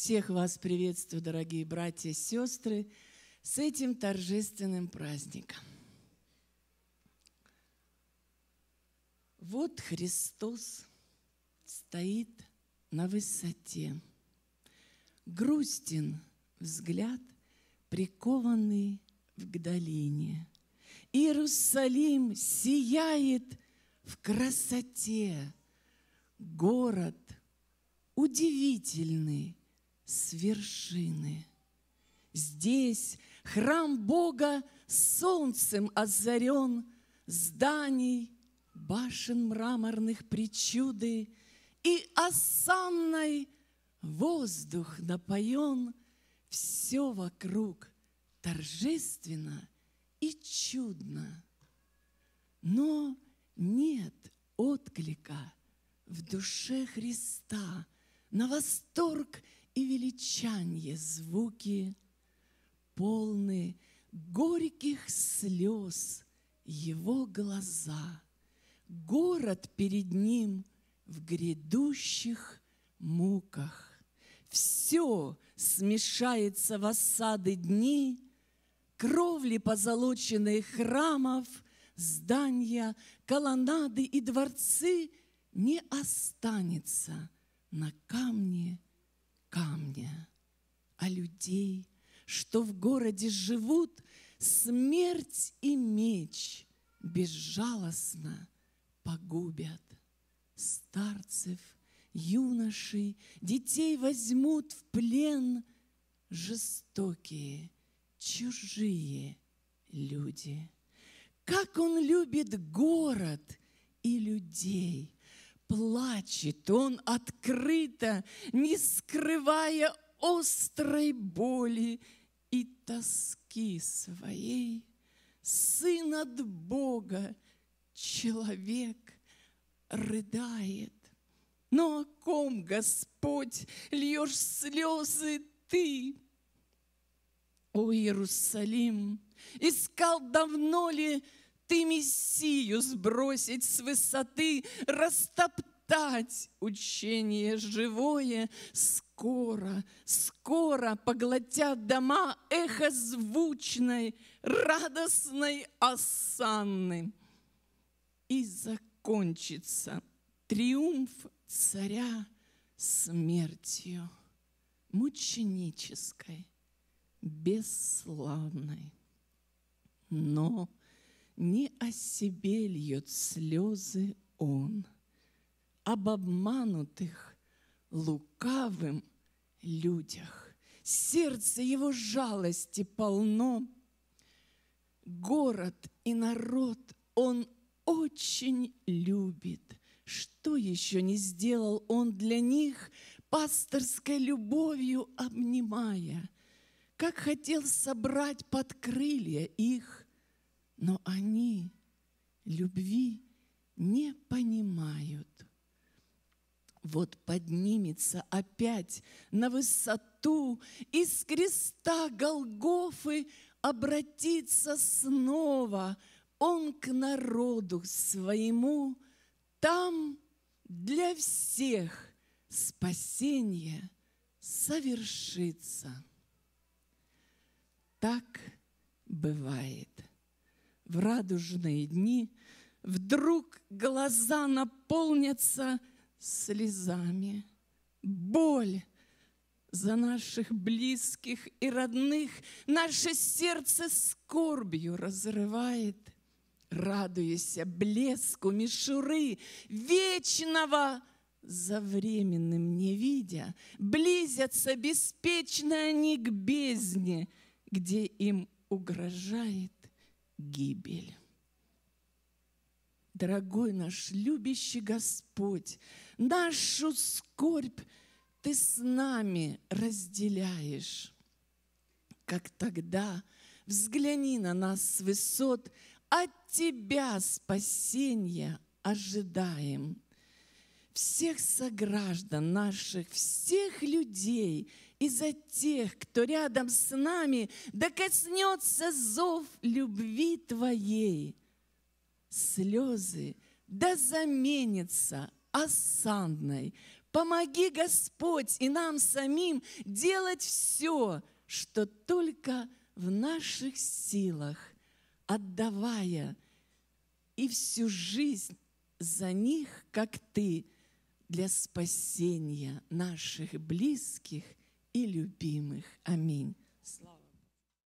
Всех вас приветствую, дорогие братья и сестры, с этим торжественным праздником. Вот Христос стоит на высоте. Грустен взгляд, прикованный в долине. Иерусалим сияет в красоте. Город удивительный – с вершины. Здесь храм Бога солнцем озарен, Зданий, башен мраморных причуды И осанной воздух напоен, Все вокруг торжественно и чудно. Но нет отклика в душе Христа на восторг и величанье звуки, полны горьких слез его глаза. Город перед ним в грядущих муках. Все смешается в осады дни, кровли позолоченные храмов, здания, колоннады и дворцы не останется на камне людей, что в городе живут смерть и меч безжалостно погубят. Старцев, юношей, детей возьмут в плен жестокие, чужие люди. Как он любит город и людей! Плачет он открыто, не скрывая острой боли и тоски своей, Сын от Бога, человек, рыдает. Но о ком, Господь, льешь слезы ты? О, Иерусалим, искал давно ли ты Мессию сбросить с высоты, растоптать учение живое, скоро, скоро поглотят дома эхо звучной, радостной осанны. И закончится триумф царя смертью мученической, бесславной. Но не о себе льет слезы он, об обманутых лукавым людях. Сердце его жалости полно. Город и народ он очень любит. Что еще не сделал он для них, пасторской любовью обнимая? Как хотел собрать под крылья их, но они любви не понимают вот поднимется опять на высоту из креста Голгофы обратится снова он к народу своему, там для всех спасение совершится. Так бывает. В радужные дни вдруг глаза наполнятся – слезами, боль за наших близких и родных. Наше сердце скорбью разрывает, радуясь блеску мишуры вечного за временным не видя, близятся беспечно они к бездне, где им угрожает гибель. Дорогой наш любящий Господь, нашу скорбь Ты с нами разделяешь. Как тогда взгляни на нас с высот, от Тебя спасения ожидаем. Всех сограждан наших, всех людей и за тех, кто рядом с нами, да зов любви Твоей – слезы, да заменится осанной. Помоги, Господь, и нам самим делать все, что только в наших силах, отдавая и всю жизнь за них, как Ты, для спасения наших близких и любимых. Аминь. Слава